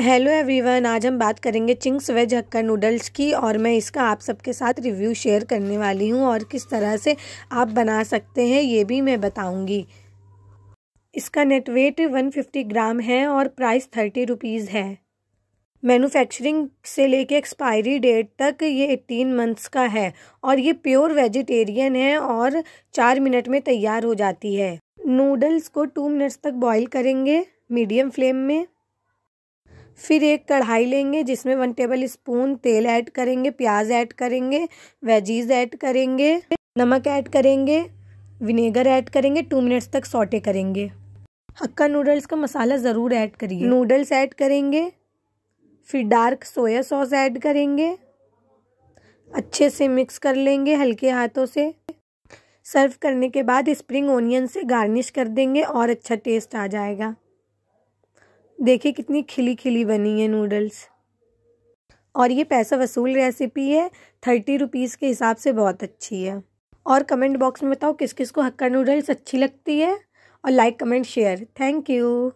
hello everyone आज हम बात करेंगे चिंग्स वेज हक्का नूडल्स की और मैं इसका आप सबके साथ रिव्यू शेयर करने वाली हूँ और किस तरह से आप बना सकते हैं ये भी मैं बताऊँगी इसका नेट वेट 150 ग्राम है और प्राइस थर्टी रुपीज़ है मैन्युफैक्चरिंग से लेके एक्सपायरी डेट तक ये एट्टीन मंथ्स का है और ये प्योर वेजिटेरियन है और चार मिनट में तैयार हो जाती है नूडल्स को टू मिनट्स तक बॉईल करेंगे मीडियम फ्लेम में फिर एक कढ़ाई लेंगे जिसमें वन टेबल स्पून तेल ऐड करेंगे प्याज ऐड करेंगे वेजीज ऐड करेंगे नमक ऐड करेंगे विनेगर ऐड करेंगे टू मिनट्स तक सोटे करेंगे हक्का नूडल्स का मसाला ज़रूर ऐड करिए नूडल्स ऐड करेंगे फिर डार्क सोया सॉस ऐड करेंगे अच्छे से मिक्स कर लेंगे हल्के हाथों से सर्व करने के बाद स्प्रिंग ओनियन से गार्निश कर देंगे और अच्छा टेस्ट आ जाएगा देखिए कितनी खिली खिली बनी है नूडल्स और ये पैसा वसूल रेसिपी है थर्टी रुपीज़ के हिसाब से बहुत अच्छी है और कमेंट बॉक्स में बताओ किस किस को हक्का नूडल्स अच्छी लगती है और like comment share thank you